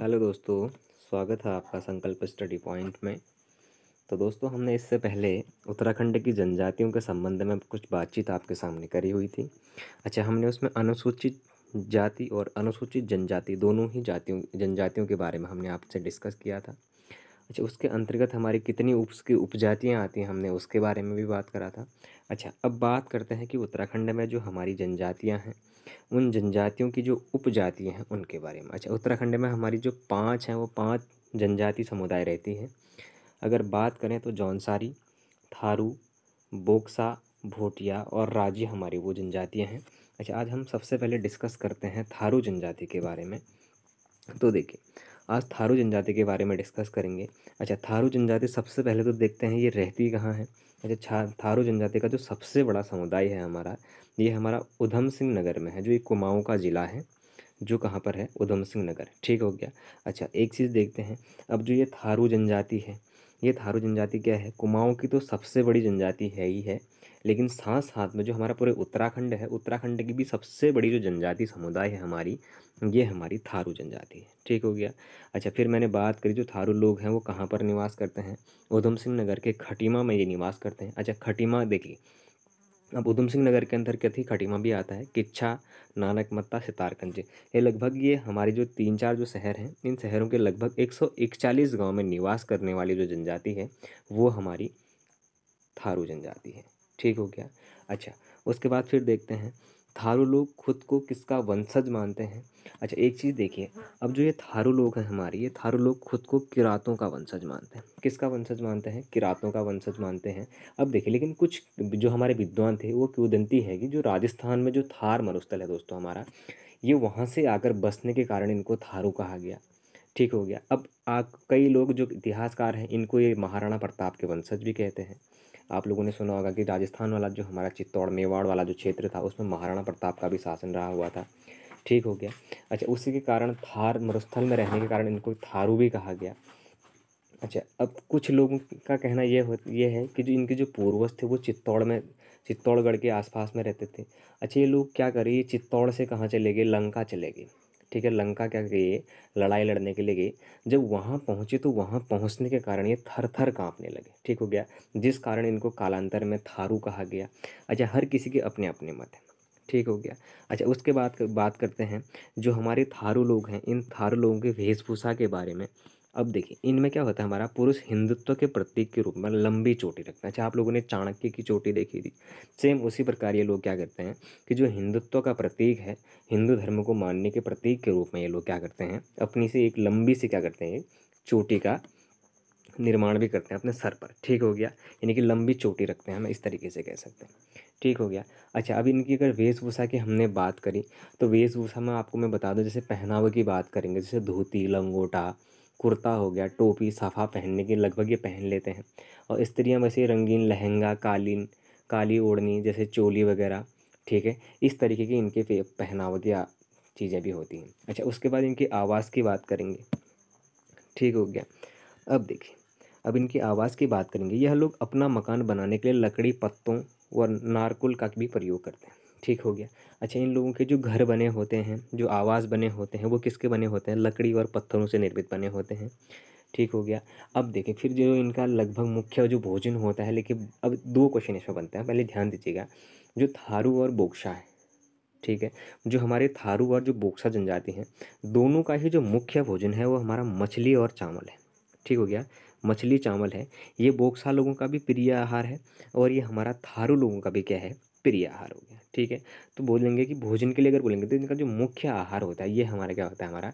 hello दोस्तों स्वागत है आपका संकल्प स्टडी पॉइंट में तो दोस्तों हमने इससे पहले उत्तराखंड की जनजातियों के संबंध में कुछ बातचीत आपके सामने करी हुई थी अच्छा हमने उसमें अनुसूचित जाति और अनुसूचित जनजाति दोनों ही जातियों जनजातियों के बारे में हमने आपसे डिस्कस किया था अच्छा उसके अंतर्गत हमारी कितनी उप की उपजातियाँ आती हैं हमने उसके बारे में भी बात करा था अच्छा अब बात करते हैं कि उत्तराखंड में जो हमारी जनजातियाँ हैं उन जनजातियों की जो उपजातियाँ हैं उनके बारे में अच्छा उत्तराखंड में हमारी जो पाँच हैं वो पाँच जनजाति समुदाय रहती हैं अगर बात करें तो जौनसारी थारू बोक्सा भोटिया और राजी हमारी वो जनजातियाँ हैं अच्छा आज हम सबसे पहले डिस्कस करते हैं थारू जनजाति के बारे में तो देखिए आज थारू जनजाति के बारे में डिस्कस करेंगे अच्छा थारू जनजाति सबसे पहले तो देखते हैं ये रहती कहाँ है अच्छा थारू जनजाति का जो सबसे बड़ा समुदाय है हमारा ये हमारा उधम सिंह नगर में है जो एक कुमाऊँ का ज़िला है जो कहाँ पर है उधम सिंह नगर ठीक हो गया अच्छा एक चीज़ देखते हैं अब जो ये थारू जनजाति है ये थारू जनजाति क्या है कुमाऊँ की तो सबसे बड़ी जनजाति है ही है लेकिन साथ साथ में जो हमारा पूरे उत्तराखंड है उत्तराखंड की भी सबसे बड़ी जो जनजाति समुदाय है हमारी ये हमारी थारू जनजाति है ठीक हो गया अच्छा फिर मैंने बात करी जो थारू लोग हैं वो कहाँ पर निवास करते हैं उधम सिंह नगर के खटीमा में ये निवास करते हैं अच्छा खटीमा देखिए अब उधम सिंह नगर के अंदर थी खटीमा भी आता है किच्छा नानक मत्ता सितारगंज ये लगभग ये हमारे जो तीन चार जो शहर हैं इन शहरों के लगभग एक सौ इकचालीस गाँव में निवास करने वाली जो जनजाति है वो हमारी थारू जनजाति है ठीक हो गया अच्छा उसके बाद फिर देखते हैं थारू लोग खुद को किसका वंशज मानते हैं अच्छा एक चीज़ देखिए अब जो ये थारू लोग हैं हमारे ये थारू लोग खुद को किरातों का वंशज मानते हैं किसका वंशज मानते हैं किरातों का वंशज मानते हैं अब देखिए लेकिन कुछ जो हमारे विद्वान थे वो किवदंती है कि जो राजस्थान में जो थार मरुस्थल है दोस्तों हमारा ये वहाँ से आकर बसने के कारण इनको थारू कहा गया ठीक हो गया अब आ, कई लोग जो इतिहासकार हैं इनको ये महाराणा प्रताप के वंशज भी कहते हैं आप लोगों ने सुना होगा कि राजस्थान वाला जो हमारा चित्तौड़ मेवाड़ वाला जो क्षेत्र था उसमें महाराणा प्रताप का भी शासन रहा हुआ था ठीक हो गया अच्छा उसी के कारण थार मरुस्थल में रहने के कारण इनको थारू भी कहा गया अच्छा अब कुछ लोगों का कहना यह हो ये है कि जो इनके जो पूर्वज थे वो चित्तौड़ में चित्तौड़गढ़ के आसपास में रहते थे अच्छा ये लोग क्या करें ये चित्तौड़ से कहाँ चले गए लंका चले गए ठीक है लंका क्या गई लड़ाई लड़ने के लिए गई जब वहाँ पहुँची तो वहाँ पहुँचने के कारण ये थर थर काँपने लगे ठीक हो गया जिस कारण इनको कालांतर में थारू कहा गया अच्छा हर किसी के अपने अपने मत हैं ठीक हो गया अच्छा उसके बाद बात करते हैं जो हमारे थारू लोग हैं इन थारू लोगों के वेशभूषा के बारे में अब देखिए इनमें क्या होता है हमारा पुरुष हिंदुत्व के प्रतीक के रूप में लंबी चोटी है चाहे अच्छा, आप लोगों ने चाणक्य की चोटी देखी थी सेम उसी प्रकार ये लोग क्या करते हैं कि जो हिंदुत्व का प्रतीक है हिंदू धर्म को मानने के प्रतीक के रूप में ये लोग क्या करते हैं अपनी से एक लंबी सी क्या करते हैं चोटी का निर्माण भी करते हैं अपने सर पर ठीक हो गया यानी कि लंबी चोटी रखते हैं हम इस तरीके से कह सकते हैं ठीक हो गया अच्छा अब इनकी अगर वेशभूषा की हमने बात करी तो वेशभूषा में आपको मैं बता दूँ जैसे पहनावे की बात करेंगे जैसे धोती लंगोटा कुर्ता हो गया टोपी साफा पहनने के लगभग ये पहन लेते हैं और स्त्रियाँ वैसे रंगीन लहंगा कालीन काली ओढ़नी जैसे चोली वगैरह ठीक है इस तरीके की इनके पहनावा की चीज़ें भी होती हैं अच्छा उसके बाद इनकी आवाज़ की बात करेंगे ठीक हो गया अब देखिए अब इनकी आवाज़ की बात करेंगे यह लोग अपना मकान बनाने के लिए लकड़ी पत्तों व नारकुल का भी प्रयोग करते हैं ठीक हो गया अच्छा इन लोगों के जो घर बने होते हैं जो आवास बने होते हैं वो किसके बने होते हैं लकड़ी और पत्थरों से निर्मित बने होते हैं ठीक हो गया अब देखें फिर जो इनका लगभग मुख्य जो भोजन होता है लेकिन अब दो क्वेश्चन इसमें बनते हैं पहले ध्यान दीजिएगा जो थारू और बोक्सा है ठीक है जो हमारे थारू और जो बोक्सा जनजाति हैं दोनों का ही जो मुख्य भोजन है वो हमारा मछली और चावल है ठीक हो गया मछली चावल है ये बोक्सा लोगों का भी प्रिय आहार है और ये हमारा थारू लोगों का भी क्या है प्रिय आहार हो गया ठीक है तो बोलेंगे कि भोजन के लिए अगर बोलेंगे तो इनका जो मुख्य आहार होता है ये हमारा क्या होता है हमारा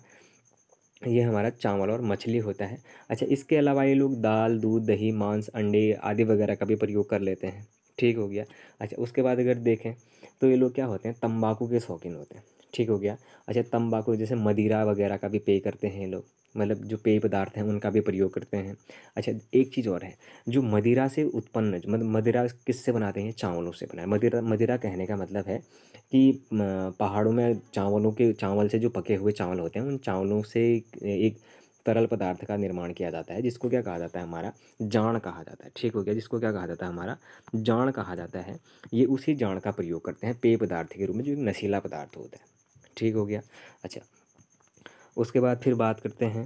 ये हमारा चावल और मछली होता है अच्छा इसके अलावा ये लोग दाल दूध दही मांस अंडे आदि वगैरह का भी प्रयोग कर लेते हैं ठीक हो गया अच्छा उसके बाद अगर देखें तो ये लोग क्या होते हैं तंबाकू के शौकीन होते हैं ठीक हो गया अच्छा तंबाकू जैसे मदिरा वगैरह का भी पे करते हैं ये लोग मतलब जो पेय पदार्थ हैं उनका भी प्रयोग करते हैं अच्छा एक चीज़ और है जो मदिरा से उत्पन्न मतलब मदिरा किससे बनाते हैं चावलों से बनाए मदिरा मदिरा कहने का मतलब है कि पहाड़ों में चावलों के चावल से जो पके हुए चावल होते हैं उन चावलों से एक तरल पदार्थ का निर्माण किया जाता है जिसको क्या कहा जाता है हमारा जान कहा जाता है ठीक हो गया जिसको क्या कहा जाता है हमारा जान कहा जाता है ये उसी जान का प्रयोग करते हैं पेय पदार्थ के रूप में जो नशीला पदार्थ होता है ठीक हो गया अच्छा उसके बाद फिर बात करते हैं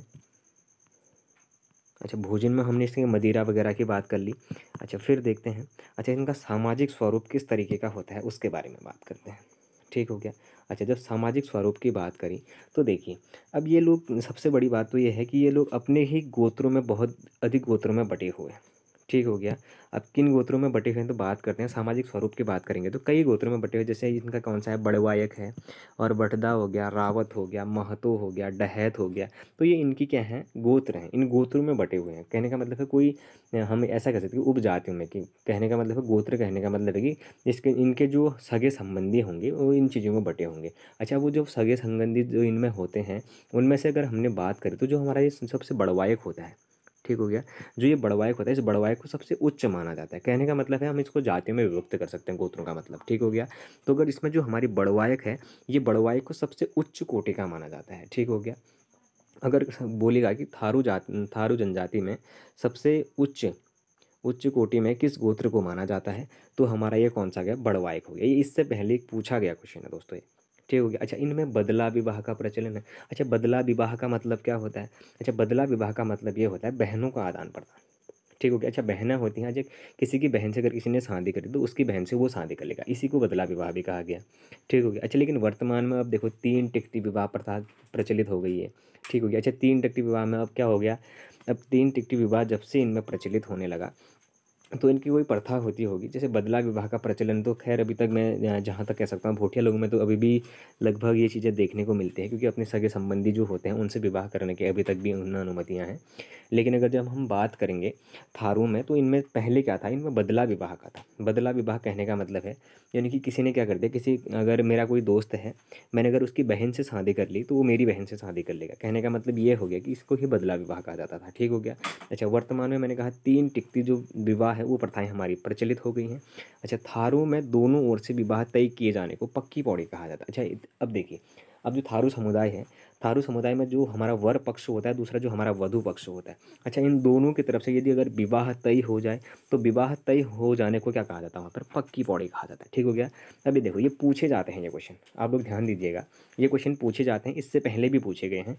अच्छा भोजन में हमने इसके मदिरा वगैरह की बात कर ली अच्छा फिर देखते हैं अच्छा इनका सामाजिक स्वरूप किस तरीके का होता है उसके बारे में बात करते हैं ठीक हो गया अच्छा जब सामाजिक स्वरूप की बात करी तो देखिए अब ये लोग सबसे बड़ी बात तो ये है कि ये लोग अपने ही गोत्रों में बहुत अधिक गोत्रों में बटे हुए हैं ठीक हो गया अब किन गोत्रों में बटे हुए हैं तो बात करते हैं सामाजिक स्वरूप की बात करेंगे तो कई गोत्रों में बटे हुए जैसे इनका कौन सा है बड़वायक है और बटदा हो गया रावत हो गया महतो हो गया डहैत हो गया तो ये इनकी क्या है गोत्र हैं इन गोत्रों में बटे हुए हैं कहने का मतलब है कोई हम ऐसा कह सकते कि उप जातियों में कि कहने का मतलब है गोत्र कहने का मतलब है कि इसके इनके जो सगे संबंधी होंगे वो इन चीज़ों में बटे होंगे अच्छा वो जो सगे संबंधी जो इनमें होते हैं उनमें से अगर हमने बात करें तो जो हमारा ये सबसे बड़वायक होता है ठीक हो गया जो ये बड़वायक होता है इस बड़वायक को सबसे उच्च माना जाता है कहने का मतलब है हम इसको जातियों में विभक्त कर सकते हैं गोत्रों का मतलब ठीक हो गया तो अगर इसमें जो हमारी बड़वायक है ये बड़वायक को सबसे उच्च कोटि का माना जाता है ठीक हो गया अगर बोलेगा कि थारू जात थारू जनजाति में सबसे उच्च उच्च कोटि में किस गोत्र को माना जाता है तो हमारा ये कौन सा गया बड़वायक हो गया ये इससे पहले पूछा गया क्वेश्चन है दोस्तों ये ठीक हो गया अच्छा इनमें बदला विवाह का प्रचलन है अच्छा बदला विवाह का मतलब क्या होता है अच्छा बदला विवाह का मतलब ये होता है बहनों का आदान प्रदान ठीक हो गया अच्छा बहनें होती हैं जब किसी की बहन से अगर किसी ने शादी करी तो उसकी बहन से वो शादी कर लेगा इसी को बदला विवाह भी कहा गया ठीक हो गया अच्छा लेकिन वर्तमान में अब देखो तीन टिकटी विवाह प्रथा प्रचलित हो गई है ठीक हो गया अच्छा तीन टिकटी विवाह में अब क्या हो गया अब तीन टिकटी विवाह जब से इनमें प्रचलित होने लगा तो इनकी कोई प्रथा होती होगी जैसे बदला विवाह का प्रचलन तो खैर अभी तक मैं जहाँ तक कह सकता हूँ भोटिया लोगों में तो अभी भी लगभग ये चीज़ें देखने को मिलती हैं क्योंकि अपने सगे संबंधी जो होते हैं उनसे विवाह करने के अभी तक भी उन अनुमतियाँ हैं लेकिन अगर जब हम बात करेंगे थारों में तो इनमें पहले क्या था इनमें बदला विवाह का था बदला विवाह कहने का मतलब है यानी कि किसी ने क्या कर दिया किसी अगर मेरा कोई दोस्त है मैंने अगर उसकी बहन से शादी कर ली तो वो मेरी बहन से शादी कर लेगा कहने का मतलब ये हो गया कि इसको ही बदला विवाह कहा जाता था ठीक हो गया अच्छा वर्तमान में मैंने कहा तीन टिकती जो विवाह है है वो प्रथाएं हमारी प्रचलित हो गई हैं अच्छा थारू में दोनों ओर से विवाह तय किए जाने को पक्की पौड़ी कहा जाता है अच्छा अब देखिए अब जो थारू समुदाय है थारू समुदाय में जो हमारा वर पक्ष होता है दूसरा जो हमारा वधु पक्ष होता है अच्छा इन दोनों की तरफ से यदि अगर विवाह तय हो जाए तो विवाह तय हो जाने को क्या कहा जाता है वहाँ पर पक्की पौड़ी कहा जाता है ठीक हो गया अभी देखो ये पूछे जाते हैं ये क्वेश्चन आप लोग ध्यान दीजिएगा ये क्वेश्चन पूछे जाते हैं इससे पहले भी पूछे गए हैं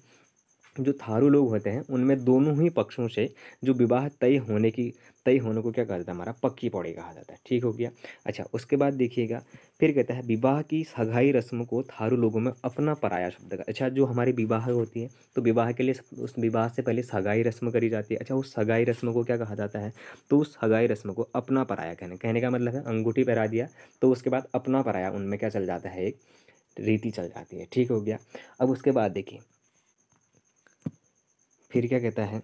जो थारू लोग होते हैं उनमें दोनों ही पक्षों से जो विवाह तय होने की तय होने को क्या करता है हमारा पक्की पौड़ी कहा जाता है ठीक हो गया अच्छा उसके बाद देखिएगा फिर कहता है विवाह की सगाई रस्म को थारू लोगों में अपना पराया शब्द का अच्छा जो हमारी विवाह होती है तो विवाह के लिए उस विवाह से पहले सगाई रस्म करी जाती है अच्छा उस सगाई रस्म को क्या कहा जाता है तो उस सगाई रस्म को अपना पराया कहने कहने का मतलब है अंगूठी पहरा दिया तो उसके बाद अपना पराया उनमें क्या चल जाता है एक रीति चल जाती है ठीक हो गया अब उसके बाद देखिए फिर क्या कहता है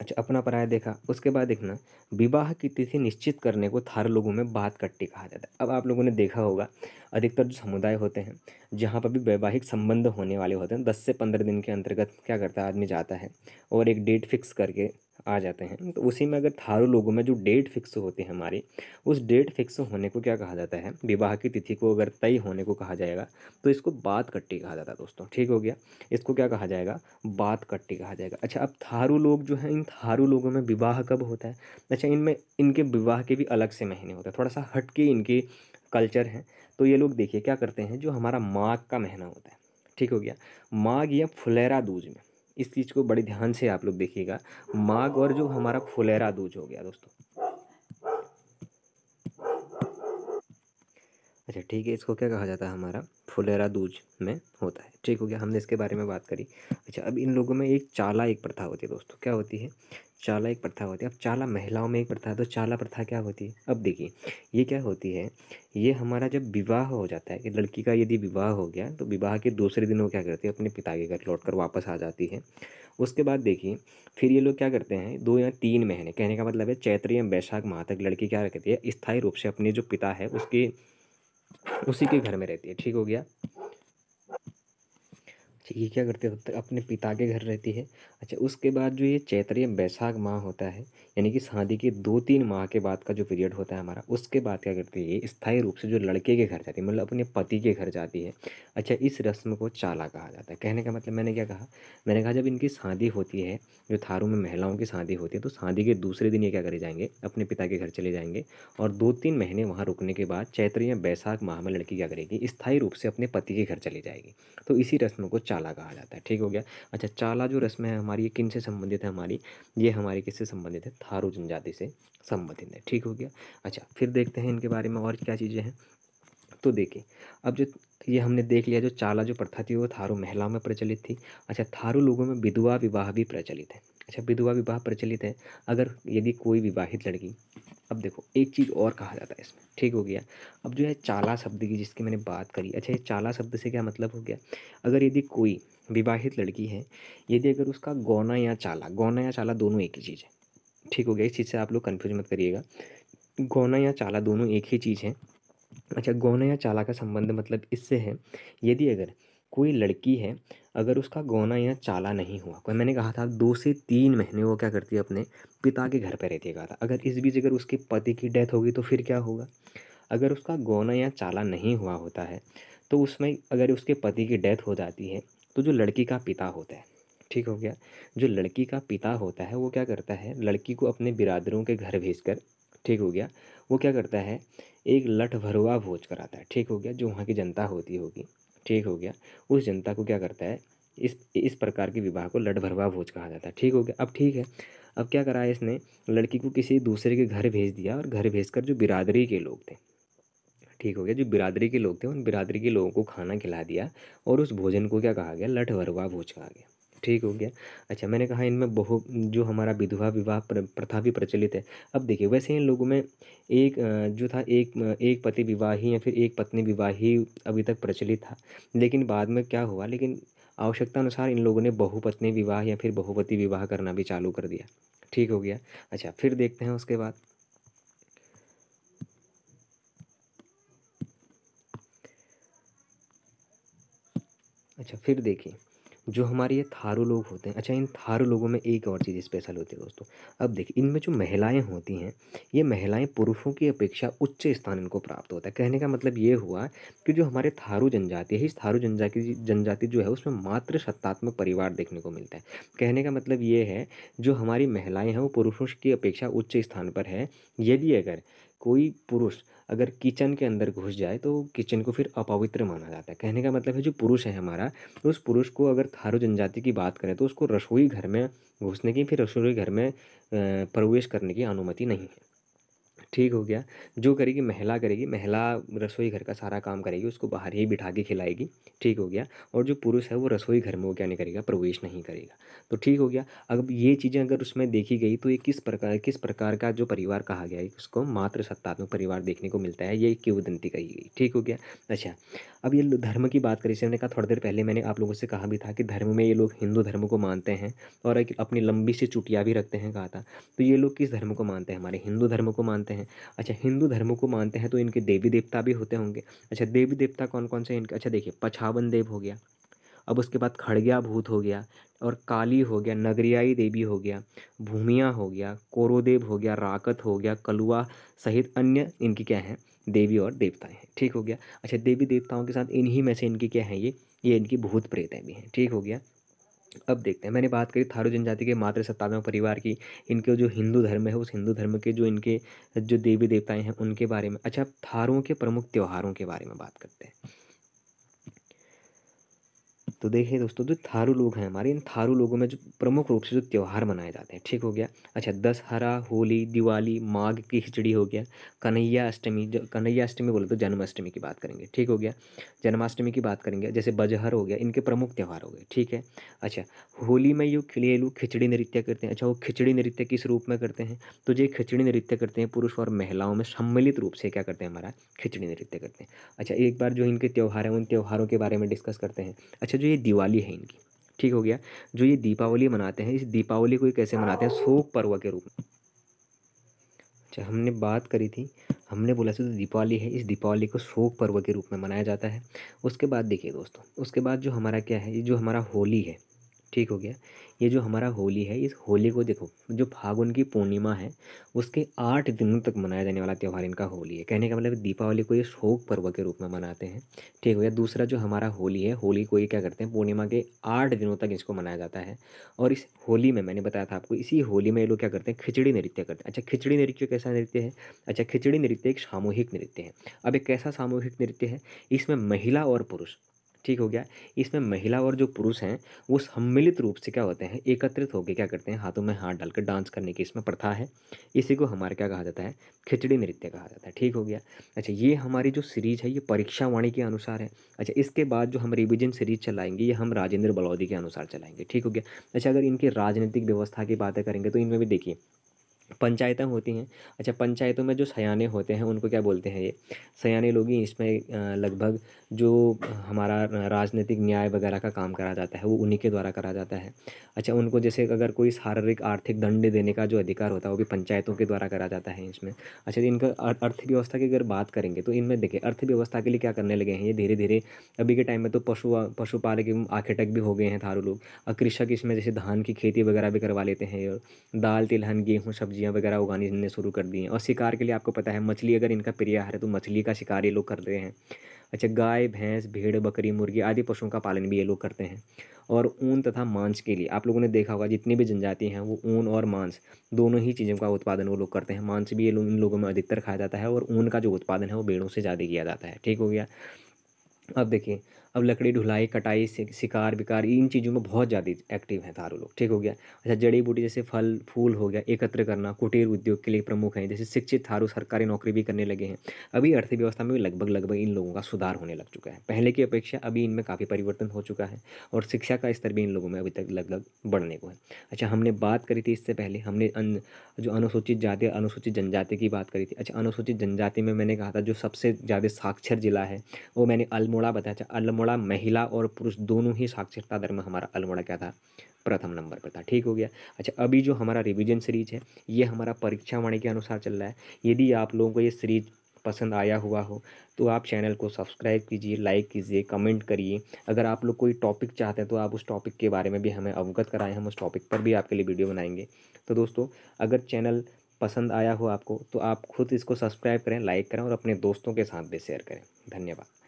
अच्छा अपना पराया देखा उसके बाद देखना विवाह की तिथि निश्चित करने को थार लोगों में बात कट्टी कहा जाता है अब आप लोगों ने देखा होगा अधिकतर जो समुदाय होते हैं जहाँ पर भी वैवाहिक संबंध होने वाले होते हैं दस से पंद्रह दिन के अंतर्गत क्या करता है आदमी जाता है और एक डेट फिक्स करके आ जाते हैं तो उसी में अगर थारू लोगों में जो डेट फिक्स होती है हमारी उस डेट फिक्स होने को क्या कहा जाता है विवाह की तिथि को अगर तय होने को कहा जाएगा तो इसको बात कट्टी कहा जाता है दोस्तों ठीक हो गया इसको क्या कहा जाएगा बात कट्टी कहा जाएगा अच्छा अब थारू लोग जो हैं इन थारू लोगों में विवाह कब होता है अच्छा इनमें इनके विवाह के भी अलग से महीने होते हैं थोड़ा सा हट इनके कल्चर हैं तो ये लोग देखिए क्या करते हैं जो हमारा माघ का महीना होता है ठीक हो गया माघ या फुलेरा दूज में इस चीज़ को बड़े ध्यान से आप लोग देखिएगा माघ और जो हमारा फुलेरा दूज हो गया दोस्तों अच्छा ठीक है इसको क्या कहा जाता है हमारा फुलेरा दूज में होता है ठीक हो गया हमने इसके बारे में बात करी अच्छा अब इन लोगों में एक चाला एक प्रथा होती है दोस्तों क्या होती है चाला एक प्रथा होती है अब चाला महिलाओं में एक प्रथा है तो चाला प्रथा क्या होती है अब देखिए ये क्या होती है ये हमारा जब विवाह हो जाता है कि लड़की का यदि विवाह हो गया तो विवाह के दूसरे दिन वो क्या करती है अपने पिता के घर लौट कर वापस आ जाती है उसके बाद देखिए फिर ये लोग क्या करते हैं दो या तीन महीने कहने का मतलब है चैत्र या वैशाख माह तक लड़की क्या करती है स्थायी रूप से अपने जो पिता है उसके उसी के घर में रहती है ठीक हो गया अच्छा ये क्या करते तक अपने पिता के घर रहती है अच्छा उसके बाद जो ये चैत्र या बैसाख माह होता है यानी कि शादी के दो तीन माह के बाद का जो पीरियड होता है हमारा उसके बाद क्या करती है ये स्थायी रूप से जो लड़के के घर जाती है मतलब अपने पति के घर जाती है अच्छा इस रस्म को चाला कहा जाता है कहने का मतलब मैंने क्या कहा मैंने कहा जब इनकी शादी होती है जो थारू में महिलाओं की शादी होती है तो शादी के दूसरे दिन ये क्या करे जाएंगे अपने पिता के घर चले जाएंगे और दो तीन महीने वहाँ रुकने के बाद चैत्र या बैसाख माह में लड़की क्या करेगी स्थायी रूप से अपने पति के घर चली जाएगी तो इसी रस्म को चाला कहा जाता है ठीक हो गया अच्छा चाला जो रस्म है हमारी ये किन से संबंधित है हमारी ये हमारे किससे संबंधित है थारू जनजाति से संबंधित है ठीक हो गया अच्छा फिर देखते हैं इनके बारे में और क्या चीज़ें हैं तो देखिए अब जो ये हमने देख लिया जो चाला जो प्रथा थी वो थारू महिलाओं में प्रचलित थी अच्छा थारू लोगों में विधवा विवाह भी प्रचलित है अच्छा विधवा विवाह प्रचलित है अगर यदि कोई विवाहित लड़की अब देखो एक चीज़ और कहा जाता है इसमें ठीक हो गया अब जो है चाला शब्द की जिसकी मैंने बात करी अच्छा ये चाला शब्द से क्या मतलब हो गया अगर यदि कोई विवाहित लड़की है यदि अगर उसका गौना या चाला गौना या चाला दोनों एक ही चीज़ है ठीक हो गया इस चीज़ से आप लोग कन्फ्यूज मत करिएगा गौना या चाला दोनों एक ही चीज़ है अच्छा गौना या चाला का संबंध मतलब इससे है यदि अगर कोई लड़की है अगर उसका गौना या चाला नहीं हुआ कोई मैंने कहा था दो से तीन महीने वो क्या करती है अपने पिता के घर पर रहती है कहा था अगर इस बीच अगर उसके पति की डेथ होगी तो फिर क्या होगा अगर उसका गौना या चाला नहीं हुआ होता है तो उसमें अगर उसके पति की डेथ हो जाती है तो जो लड़की का पिता होता है ठीक हो गया जो लड़की का पिता होता है वो क्या करता है लड़की को अपने बिरादरों के घर भेजकर ठीक हो गया वो क्या करता है एक लठ भरुआ भोज कराता है ठीक हो गया जो वहाँ की जनता होती होगी ठीक हो गया उस जनता को क्या करता है इस इस प्रकार के विवाह को लड़ भरवा भोज कहा जाता है ठीक हो गया अब ठीक है अब क्या करा इसने लड़की को किसी दूसरे के घर भेज दिया और घर भेज कर जो बिरादरी के लोग थे ठीक हो गया जो बिरादरी के लोग थे उन बिरादरी के लोगों को खाना खिला दिया और उस भोजन को क्या कहा गया लठ भरवा भोज कहा गया ठीक हो गया अच्छा मैंने कहा इनमें बहु जो हमारा विधवा विवाह प्रथा भी प्रचलित है अब देखिए वैसे इन लोगों में एक जो था एक एक पति विवाही या फिर एक पत्नी विवाही अभी तक प्रचलित था लेकिन बाद में क्या हुआ लेकिन आवश्यकता अनुसार इन लोगों ने बहुपत्नी विवाह या फिर बहुपति विवाह करना भी चालू कर दिया ठीक हो गया अच्छा फिर देखते हैं उसके बाद अच्छा फिर देखिए जो हमारे ये थारू लोग होते हैं अच्छा इन थारू लोगों में एक और चीज़ स्पेशल होती है दोस्तों अब देखिए इनमें जो महिलाएं होती हैं ये महिलाएं पुरुषों की अपेक्षा उच्च स्थान इनको प्राप्त होता है कहने का मतलब ये हुआ कि जो हमारे थारू जनजाति है इस थारू जनजाति जनजाति जो है उसमें मात्र सत्तात्मक परिवार देखने को मिलता है कहने का मतलब ये है जो हमारी महिलाएँ हैं वो पुरुषों की अपेक्षा उच्च स्थान पर है यदि अगर कोई पुरुष अगर किचन के अंदर घुस जाए तो किचन को फिर अपवित्र माना जाता है कहने का मतलब है जो पुरुष है हमारा तो उस पुरुष को अगर थारू जनजाति की बात करें तो उसको रसोई घर में घुसने की फिर रसोई घर में प्रवेश करने की अनुमति नहीं है ठीक हो गया जो करेगी महिला करेगी महिला रसोई घर का सारा काम करेगी उसको बाहर ही बिठा के खिलाएगी ठीक हो गया और जो पुरुष है वो रसोई घर में वो क्या नहीं करेगा प्रवेश नहीं करेगा तो ठीक हो गया अब ये चीज़ें अगर उसमें देखी गई तो ये किस प्रकार किस प्रकार का जो परिवार कहा गया है उसको मात्र सत्तात्मक परिवार देखने को मिलता है ये किवदंती कही गई ठीक हो गया अच्छा अब ये धर्म की बात करी से मैंने कहा थोड़ी देर पहले मैंने आप लोगों से कहा भी था कि धर्म में ये लोग हिंदू धर्म को मानते हैं और अपनी लंबी सी चुटिया भी रखते हैं कहा था तो ये लोग किस धर्म को मानते हैं हमारे हिंदू धर्म को मानते हैं हैं अच्छा हिंदू धर्म को मानते हैं तो इनके देवी देवता भी होते होंगे अच्छा देवी देवता कौन कौन से इनके अच्छा देखिए पछावन देव हो गया अब उसके बाद खड़गिया भूत हो गया और काली हो गया नगरियाई देवी हो गया भूमिया हो गया कोरोदेव हो गया राकत हो गया कलुआ सहित अन्य इनकी क्या हैं देवी और देवताएं हैं ठीक हो गया अच्छा देवी देवताओं के साथ इन्हीं में से इनकी क्या हैं ये ये इनकी भूत प्रेतें भी हैं ठीक हो गया अब देखते हैं मैंने बात करी थारू जनजाति के मात्र सत्तावे परिवार की इनके जो हिंदू धर्म है उस हिंदू धर्म के जो इनके जो देवी देवताएं हैं उनके बारे में अच्छा थारुओं के प्रमुख त्योहारों के बारे में बात करते हैं तो देखिए दोस्तों जो थारू लोग हैं हमारे इन थारू लोगों में जो प्रमुख रूप से जो त्यौहार मनाए जाते हैं ठीक हो गया अच्छा दशहरा होली दिवाली माघ की खिचड़ी हो गया कन्हैया अष्टमी जो कन्हैया अष्टमी बोले तो जन्माष्टमी की बात करेंगे ठीक हो गया जन्माष्टमी की बात करेंगे जैसे बजहर हो गया इनके प्रमुख त्यौहार हो गए ठीक है अच्छा होली में ये खिले लोग खिचड़ी नृत्य करते हैं अच्छा वो खिचड़ी नृत्य किस रूप में करते हैं तो ये खिचड़ी नृत्य करते हैं पुरुष और महिलाओं में सम्मिलित रूप से क्या करते हैं हमारा खिचड़ी नृत्य करते हैं अच्छा एक बार जो इनके त्यौहार हैं उन त्यौहारों के बारे में डिस्कस करते हैं अच्छा जो ये दिवाली है इनकी ठीक हो गया जो ये दीपावली मनाते हैं इस दीपावली को ये कैसे मनाते हैं शोक पर्व के रूप में अच्छा हमने बात करी थी हमने बोला था तो दीपावली है इस दीपावली को शोक पर्व के रूप में मनाया जाता है उसके बाद देखिए दोस्तों उसके बाद जो हमारा क्या है ये जो हमारा होली है ठीक हो गया ये जो हमारा होली है इस होली को देखो जो फागुन की पूर्णिमा है उसके आठ दिनों तक मनाया जाने वाला त्यौहार इनका होली है कहने का मतलब दीपावली को ये शोक पर्व के रूप में मनाते हैं ठीक हो गया दूसरा जो हमारा होली है होली को ये क्या करते हैं पूर्णिमा के आठ दिनों तक इसको मनाया जाता है और इस होली में मैंने बताया था आपको इसी होली में ये लोग क्या करते हैं खिचड़ी नृत्य करते हैं अच्छा खिचड़ी नृत्य कैसा नृत्य है अच्छा खिचड़ी नृत्य एक सामूहिक नृत्य है अब एक कैसा सामूहिक नृत्य है इसमें महिला और पुरुष ठीक हो गया इसमें महिला और जो पुरुष हैं वो सम्मिलित रूप से क्या होते हैं एकत्रित होकर क्या करते हैं हाथों में हाथ डालकर डांस करने की इसमें प्रथा है इसी को हमारे क्या कहा जाता है खिचड़ी नृत्य कहा जाता है ठीक हो गया अच्छा ये हमारी जो सीरीज है ये परीक्षा वाणी के अनुसार है अच्छा इसके बाद जो हम रिविजन सीरीज चलाएंगे ये हम राजेंद्र बलौदी के अनुसार चलाएंगे ठीक हो गया अच्छा अगर इनकी राजनीतिक व्यवस्था की बातें करेंगे तो इनमें भी देखिए पंचायतें होती हैं अच्छा पंचायतों में जो सयाने होते हैं उनको क्या बोलते हैं ये सयाने लोग ही इसमें लगभग जो हमारा राजनीतिक न्याय वगैरह का काम करा जाता है वो उन्हीं के द्वारा करा जाता है अच्छा उनको जैसे अगर कोई शारीरिक आर्थिक दंड देने का जो अधिकार होता है वो भी पंचायतों के द्वारा करा जाता है इसमें अच्छा तो इनका अर्थव्यवस्था की अगर बात करेंगे तो इनमें देखें अर्थव्यवस्था के लिए क्या करने लगे हैं ये धीरे धीरे अभी के टाइम में तो पशु पशुपालक एवं आखेटक भी हो गए हैं थारू लोग कृषक इसमें जैसे धान की खेती वगैरह भी करवा लेते हैं दाल तिलहन गेहूँ सब्जी सब्जियां वगैरह उगानी इन्होंने शुरू कर दी हैं और शिकार के लिए आपको पता है मछली अगर इनका प्रिय आहार है तो मछली का शिकार ये लोग कर रहे हैं अच्छा गाय भैंस भेड़ बकरी मुर्गी आदि पशुओं का पालन भी ये लोग करते हैं और ऊन तथा मांस के लिए आप लोगों ने देखा होगा जितनी भी जनजाति हैं वो ऊन और मांस दोनों ही चीज़ों का उत्पादन वो लोग करते हैं मांस भी ये लोग इन लोगों में अधिकतर खाया जाता है और ऊन का जो उत्पादन है वो भेड़ों से ज़्यादा किया जाता है ठीक हो गया अब देखिए अब लकड़ी ढुलाई कटाई शिकार विकार इन चीज़ों में बहुत ज़्यादा एक्टिव हैं थारू लोग ठीक हो गया अच्छा जड़ी बूटी जैसे फल फूल हो गया एकत्र करना कुटीर उद्योग के लिए प्रमुख हैं जैसे शिक्षित थारू सरकारी नौकरी भी करने लगे हैं अभी अर्थव्यवस्था में भी लगभग लगभग इन लोगों का सुधार होने लग चुका है पहले की अपेक्षा अभी इनमें काफ़ी परिवर्तन हो चुका है और शिक्षा का स्तर भी इन लोगों में अभी तक लगभग बढ़ने को है अच्छा हमने बात करी थी इससे पहले हमने जो अनुसूचित जाति अनुसूचित जनजाति की बात करी थी अच्छा अनुसूचित जनजाति में मैंने कहा था जो सबसे ज़्यादा साक्षर जिला है वो मैंने अल्मोड़ा बताया अच्छा अल्मोड़ा अल्मोड़ा महिला और पुरुष दोनों ही साक्षरता दर में हमारा अल्मोड़ा क्या था प्रथम नंबर पर था ठीक हो गया अच्छा अभी जो हमारा रिविजन सीरीज है ये हमारा परीक्षा वाणी के अनुसार चल रहा है यदि आप लोगों को ये सीरीज पसंद आया हुआ हो तो आप चैनल को सब्सक्राइब कीजिए लाइक कीजिए कमेंट करिए अगर आप लोग कोई टॉपिक चाहते हैं तो आप उस टॉपिक के बारे में भी हमें अवगत कराएं हम उस टॉपिक पर भी आपके लिए वीडियो बनाएंगे तो दोस्तों अगर चैनल पसंद आया हो आपको तो आप खुद इसको सब्सक्राइब करें लाइक करें और अपने दोस्तों के साथ भी शेयर करें धन्यवाद